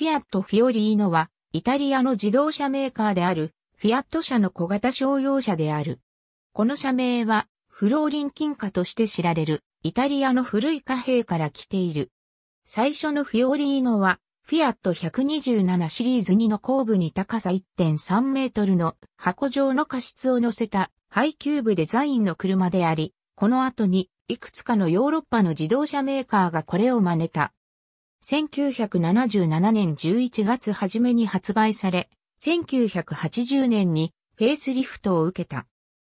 フィアット・フィオリーノは、イタリアの自動車メーカーである、フィアット社の小型商用車である。この社名は、フローリン金貨として知られる、イタリアの古い貨幣から来ている。最初のフィオリーノは、フィアット127シリーズ2の後部に高さ1.3メートルの箱状の過失を乗せたハイキューブデザインの車であり、この後にいくつかのヨーロッパの自動車メーカーがこれを真似た1977年11月初めに発売され、1980年にフェイスリフトを受けた。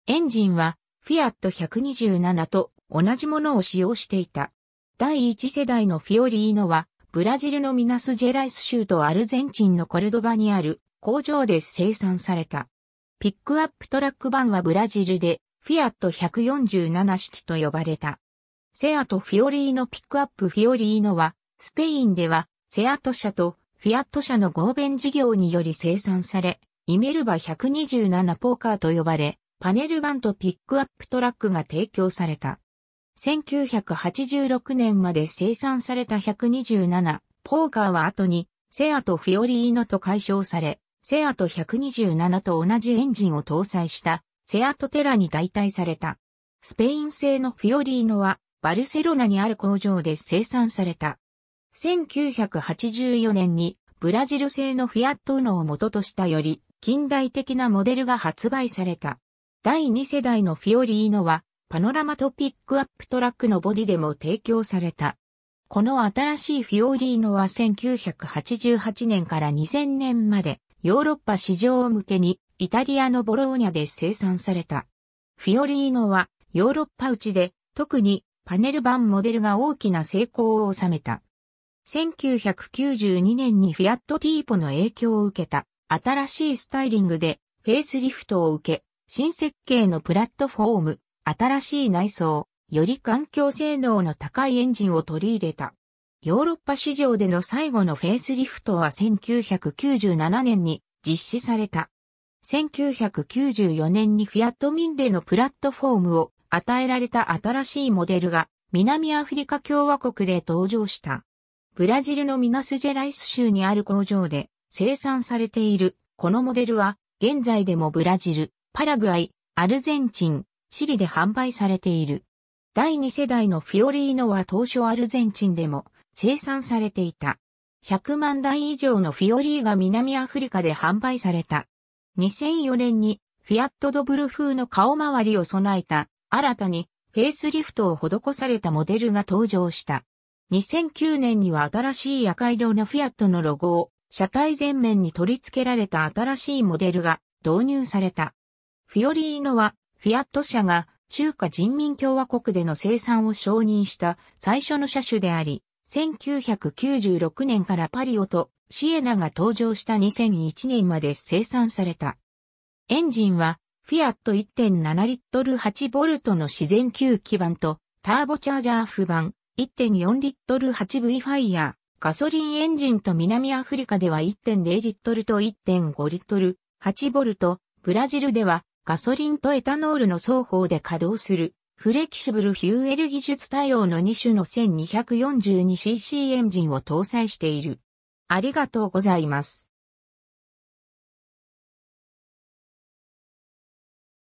エンジンはフィアット127と同じものを使用していた。第1世代のフィオリーノは、ブラジルのミナスジェライス州とアルゼンチンのコルドバにある工場で生産された。ピックアップトラック版はブラジルでフィアット147式と呼ばれた。セアとフィオリーノピックアップフィオリーノはスペインでは、セアト社とフィアット社の合弁事業により生産され、イメルバ127ポーカーと呼ばれ、パネル版とピックアップトラックが提供された。1986年まで生産された127ポーカーは後に、セアとフィオリーノと解消され、セアと127と同じエンジンを搭載したセアトテラに代替された。スペイン製のフィオリーノはバルセロナにある工場で生産された。1984年にブラジル製のフィアットウノを元としたより近代的なモデルが発売された。第2世代のフィオリーノはパノラマトピックアップトラックのボディでも提供された。この新しいフィオリーノは1988年から2000年までヨーロッパ市場向けにイタリアのボローニャで生産された。フィオリーノはヨーロッパ内で特にパネル版モデルが大きな成功を収めた。1992年にフィアットティーポの影響を受けた新しいスタイリングでフェイスリフトを受け、新設計のプラットフォーム、新しい内装、より環境性能の高いエンジンを取り入れた。ヨーロッパ市場での最後のフェイスリフトは1997年に実施された。1994年にフィアットミンレのプラットフォームを与えられた新しいモデルが南アフリカ共和国で登場した。ブラジルのミナスジェライス州にある工場で生産されているこのモデルは現在でもブラジル、パラグアイ、アルゼンチン、チリで販売されている。第2世代のフィオリーノは当初アルゼンチンでも生産されていた。100万台以上のフィオリーが南アフリカで販売された。2004年にフィアットドブル風の顔周りを備えた新たにフェイスリフトを施されたモデルが登場した。2009年には新しい赤色のフィアットのロゴを車体前面に取り付けられた新しいモデルが導入された。フィオリーノはフィアット社が中華人民共和国での生産を承認した最初の車種であり、1996年からパリオとシエナが登場した2001年まで生産された。エンジンはフィアット1.7リットル8ボルトの自然吸気版とターボチャージャー不版1.4リットル 8V ファイヤー、ガソリンエンジンと南アフリカでは1.0リットルと1.5リットル、8ボルト、ブラジルではガソリンとエタノールの双方で稼働するフレキシブルヒューエル技術対応の2種の 1242cc エンジンを搭載している。ありがとうございます。